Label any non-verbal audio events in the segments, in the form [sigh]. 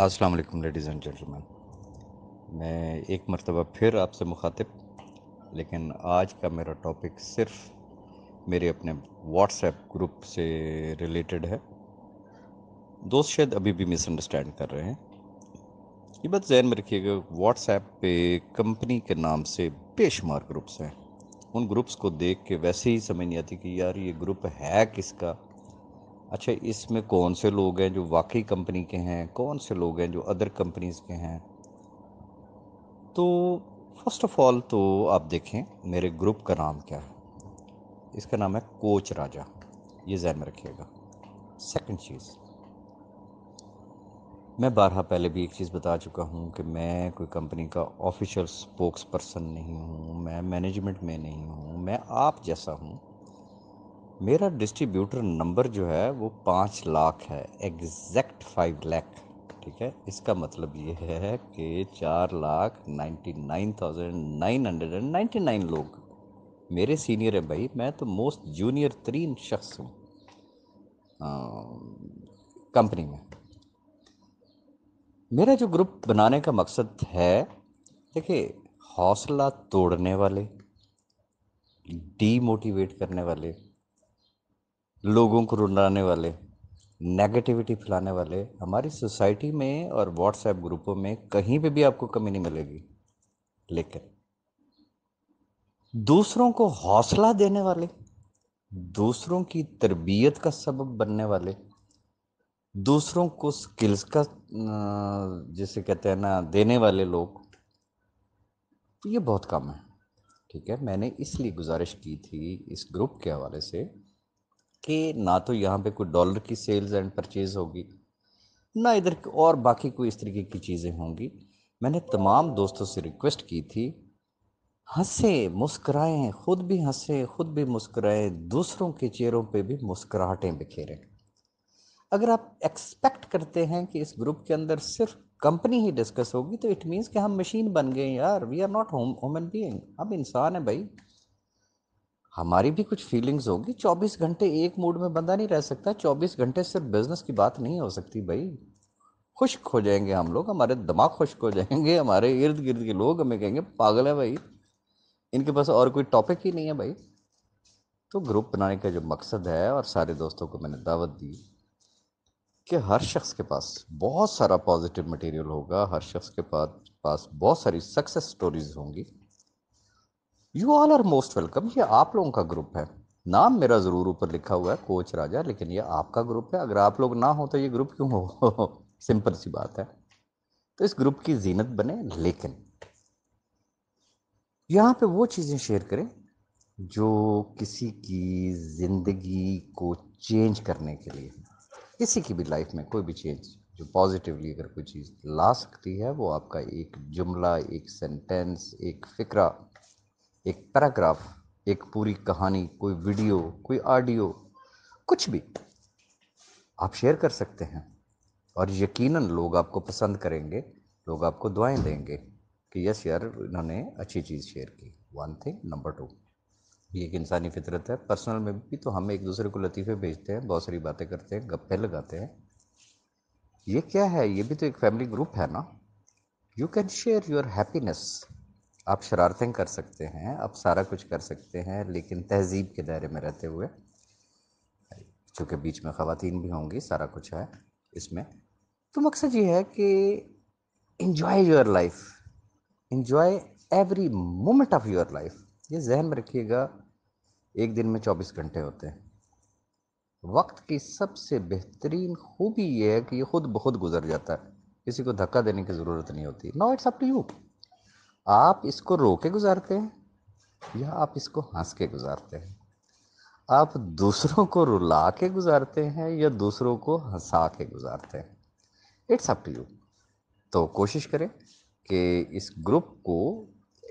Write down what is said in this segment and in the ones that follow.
अस्सलाम वालेकुम ladies and gentleman मैं एक मरतबा फिर आपसे मुखातिब लेकिन आज का मेरा टॉपिक सिर्फ मेरे अपने व्हाट्सएप ग्रुप से रिलेटेड है दोस्त शायद अभी भी मिसअंडरस्टैंड कर रहे हैं ये बात जहन में रखिएगा व्हाट्सएप पे कंपनी के नाम से बेशुमार ग्रुप्स हैं उन ग्रुप्स को देख के वैसे ही समझ नहीं आती कि यार ये ग्रुप है किसका अच्छा इसमें कौन से लोग हैं जो वाकई कंपनी के हैं कौन से लोग हैं जो अदर कंपनीज़ के हैं तो फर्स्ट ऑफ ऑल तो आप देखें मेरे ग्रुप का नाम क्या है इसका नाम है कोच राजा ये जहन में रखिएगा सेकंड चीज़ मैं बारह पहले भी एक चीज़ बता चुका हूँ कि मैं कोई कंपनी का ऑफिशियल स्पोक्स पर्सन नहीं हूँ मैं मैनेजमेंट में नहीं हूँ मैं आप जैसा हूँ मेरा डिस्ट्रीब्यूटर नंबर जो है वो पाँच लाख है एग्जैक्ट फाइव लाख ठीक है इसका मतलब ये है कि चार lakh ninety nine thousand nine hundred and ninety nine लोग मेरे सीनियर हैं भाई मैं तो मोस्ट जूनियर तरीन शख्स हूँ कंपनी में मेरा जो ग्रुप बनाने का मकसद है देखिए हौसला तोड़ने वाले डीमोटिवेट करने वाले लोगों को रुलाने वाले नेगेटिविटी फैलाने वाले हमारी सोसाइटी में और व्हाट्सएप ग्रुपों में कहीं पे भी आपको कमी नहीं मिलेगी लेकिन दूसरों को हौसला देने वाले दूसरों की तरबियत का सबब बनने वाले दूसरों को स्किल्स का जैसे कहते हैं ना देने वाले लोग तो ये बहुत कम है ठीक है मैंने इसलिए गुजारिश की थी इस ग्रुप के हवाले से कि ना तो यहाँ पे कोई डॉलर की सेल्स एंड परचेज़ होगी ना इधर और बाकी कोई इस तरीके की चीज़ें होंगी मैंने तमाम दोस्तों से रिक्वेस्ट की थी हंसे मुस्कराएं खुद भी हंसे खुद भी मुस्कराएं दूसरों के चेहरों पे भी मुस्कराहटें बिखेरें अगर आप एक्सपेक्ट करते हैं कि इस ग्रुप के अंदर सिर्फ कंपनी ही डिस्कस होगी तो इट मीन्स कि हम मशीन बन गए यार we are not home human being हम इंसान हैं भाई हमारी भी कुछ फीलिंग्स होगी 24 घंटे एक मूड में बंदा नहीं रह सकता 24 घंटे सिर्फ बिजनेस की बात नहीं हो सकती भाई खुश्क हो जाएंगे हम लोग हमारे दिमाग खुश्क हो जाएंगे हमारे इर्द गिर्द के लोग हमें कहेंगे पागल है भाई इनके पास और कोई टॉपिक ही नहीं है भाई तो ग्रुप बनाने का जो मकसद है और सारे दोस्तों को मैंने दावत दी कि हर शख्स के पास बहुत सारा पॉजिटिव मटेरियल होगा हर शख्स के पास पास बहुत सारी सक्सेस स्टोरीज़ होंगी you all are most welcome ये आप लोगों का ग्रुप है नाम मेरा ज़रूर ऊपर लिखा हुआ है कोच राजा लेकिन ये आपका ग्रुप है अगर आप लोग ना हो तो ये ग्रुप क्यों हो सिंपल [laughs] सी बात है तो इस ग्रुप की जीनत बने लेकिन यहाँ पे वो चीज़ें शेयर करें जो किसी की ज़िंदगी को चेंज करने के लिए किसी की भी लाइफ में कोई भी चेंज जो पॉजिटिवली अगर कोई चीज़ ला सकती है वो आपका एक जुमला एक सेंटेंस एक फ़िक्रा एक पैराग्राफ एक पूरी कहानी कोई वीडियो कोई ऑडियो कुछ भी आप शेयर कर सकते हैं और यकीनन लोग आपको पसंद करेंगे लोग आपको दुआएं देंगे कि यस यार इन्होंने अच्छी चीज़ शेयर की वन थिंग नंबर टू ये एक इंसानी फितरत है पर्सनल में भी तो हम एक दूसरे को लतीफ़े भेजते हैं बहुत सारी बातें करते हैं गप्पे लगाते हैं ये क्या है ये भी तो एक फैमिली ग्रुप है ना you can share your happiness आप शरारतें कर सकते हैं आप सारा कुछ कर सकते हैं लेकिन तहजीब के दायरे में रहते हुए चूँकि बीच में ख़वातीन भी होंगी सारा कुछ है इसमें तो मकसद ये है कि enjoy your life enjoy every moment of your life ये जहन में रखिएगा एक दिन में चौबीस घंटे होते हैं वक्त की सबसे बेहतरीन खूबी यह है कि ये खुद बहुत गुजर जाता है किसी को धक्का देने की ज़रूरत नहीं होती now it's up to you आप इसको रो के गुजारते हैं या आप इसको हंस के गुजारते हैं आप दूसरों को रुला के गुजारते हैं या दूसरों को हंसा के गुजारते हैं इट्स अप टू यू तो कोशिश करें कि इस ग्रुप को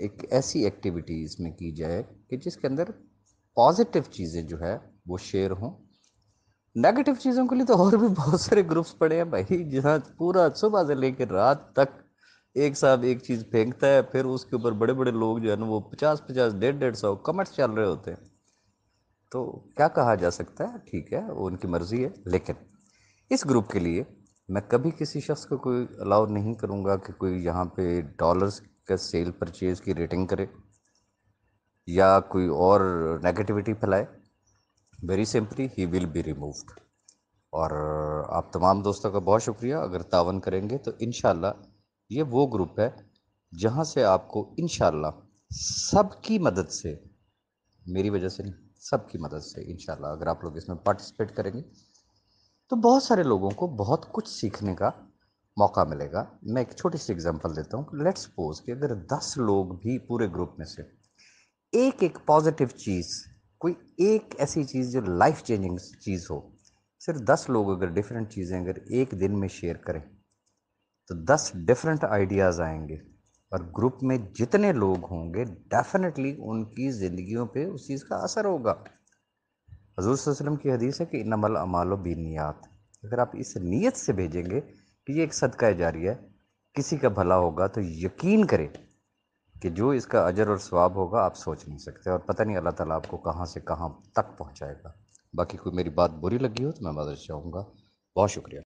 एक ऐसी एक्टिविटीज़ में की जाए कि जिसके अंदर पॉजिटिव चीज़ें जो है वो शेयर हों नेगेटिव चीज़ों के लिए तो और भी बहुत सारे ग्रुप्स पड़े हैं भाई जहाँ पूरा सुबह से लेकर रात तक एक साथ एक चीज़ फेंकता है फिर उसके ऊपर बड़े बड़े लोग जो है ना वो पचास पचास डेढ़ डेढ़ सौ कमेंट्स चल रहे होते हैं तो क्या कहा जा सकता है ठीक है वो उनकी मर्ज़ी है लेकिन इस ग्रुप के लिए मैं कभी किसी शख्स को कोई अलाउ नहीं करूँगा कि कोई यहाँ पे डॉलर्स का सेल परचेज़ की रेटिंग करे या कोई और नेगेटिविटी फैलाए very simply he will be removed और आप तमाम दोस्तों का बहुत शुक्रिया अगर तावन करेंगे तो इन ये वो ग्रुप है जहाँ से आपको इन सबकी मदद से मेरी वजह से नहीं सबकी मदद से इन अगर आप लोग इसमें पार्टिसिपेट करेंगे तो बहुत सारे लोगों को बहुत कुछ सीखने का मौका मिलेगा मैं एक छोटी सी एग्जांपल देता हूँ लेट्स सपोज कि अगर दस लोग भी पूरे ग्रुप में से एक एक पॉजिटिव चीज़ कोई एक ऐसी चीज़ जो लाइफ चेंजिंग चीज़ हो सिर्फ दस लोग अगर डिफरेंट चीज़ें अगर एक दिन में शेयर करें तो दस डिफरेंट आइडियाज़ आएंगे और ग्रुप में जितने लोग होंगे डेफिनेटली उनकी ज़िंदगियों पे उस चीज़ का असर होगा हजूर वसलम की हदीस है कि नमल अमालो बी नीयत अगर आप इस नीयत से भेजेंगे कि ये एक सदका जारी है किसी का भला होगा तो यकीन करें कि जो इसका अजर और स्वाब होगा आप सोच नहीं सकते और पता नहीं अल्लाह ताला आपको कहाँ से कहाँ तक पहुँचाएगा बाकी कोई मेरी बात बुरी लगी हो तो मैं मदद चाहूँगा बहुत शुक्रिया